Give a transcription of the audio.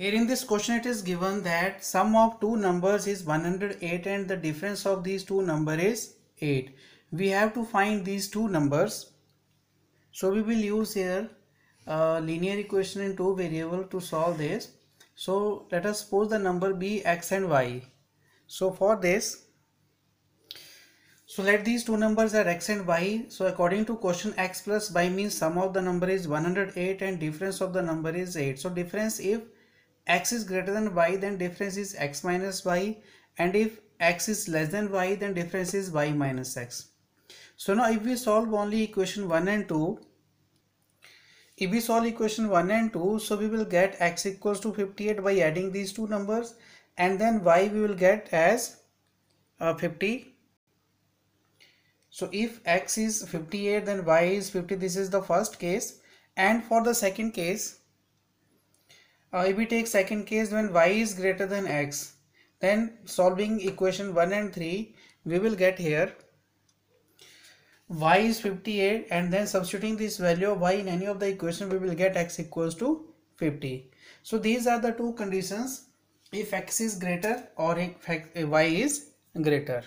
Here in this question it is given that sum of two numbers is 108 and the difference of these two numbers is 8. We have to find these two numbers. So we will use here a linear equation in two variable to solve this. So let us suppose the number be x and y. So for this, so let these two numbers are x and y. So according to question x plus y means sum of the number is 108 and difference of the number is 8. So difference if x is greater than y then difference is x minus y and if x is less than y then difference is y minus x. So now if we solve only equation 1 and 2 if we solve equation 1 and 2 so we will get x equals to 58 by adding these two numbers and then y we will get as uh, 50 so if x is 58 then y is 50 this is the first case and for the second case uh, if we take second case when y is greater than x then solving equation 1 and 3 we will get here y is 58 and then substituting this value of y in any of the equation we will get x equals to 50 so these are the two conditions if x is greater or if y is greater